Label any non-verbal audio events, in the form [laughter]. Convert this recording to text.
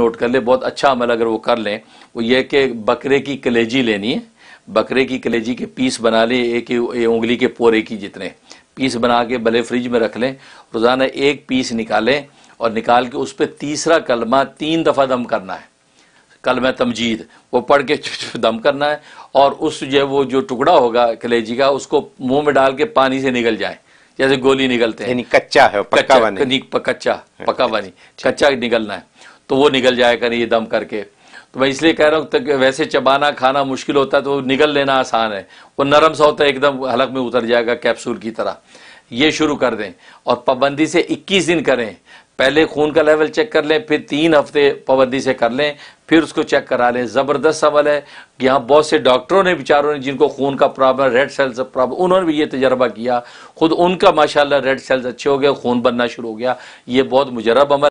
note कर ले बहुत अच्छा अमल अगर वो कर लें वो ये कि बकरे की कलेजी लेनी है बकरे की कलेजी के पीस बना लें एक उंगली के पोरे की जितने पीस बना के भले फ्रिज में रख लें रोज़ाना एक पीस निकालें और निकाल के उस पर तीसरा कलमा तीन दफ़ा दम करना है कलमा तमजीद वो पढ़ के [laughs] दम करना है और उस जो वो जो टुकड़ा होगा कलेजी का उसको मुंह में डाल के पानी से निकल जाए जैसे गोली निकलते हैं कच्चा है पक्का बनी कच्चा हाँ, पक्का बनी कच्चा निकलना है तो वो निकल जाएगा नहीं ये दम करके तो मैं इसलिए कह रहा हूँ वैसे चबाना खाना मुश्किल होता है तो निकल लेना आसान है वो नरम सा होता है एकदम हलक में उतर जाएगा कैप्सूल की तरह ये शुरू कर दें और पाबंदी से 21 दिन करें पहले खून का लेवल चेक कर लें फिर तीन हफ्ते पाबंदी से कर लें फिर उसको चेक करा लें ज़बरदस्त सवाल है यहाँ बहुत से डॉक्टरों ने बेचारों ने जिनको खून का प्रॉब्लम रेड सेल्स का प्रॉब्लम उन्होंने भी ये तजर्बा किया खुद उनका माशाल्लाह रेड सेल्स अच्छे हो गए खून बनना शुरू हो गया ये बहुत मुजरब अमल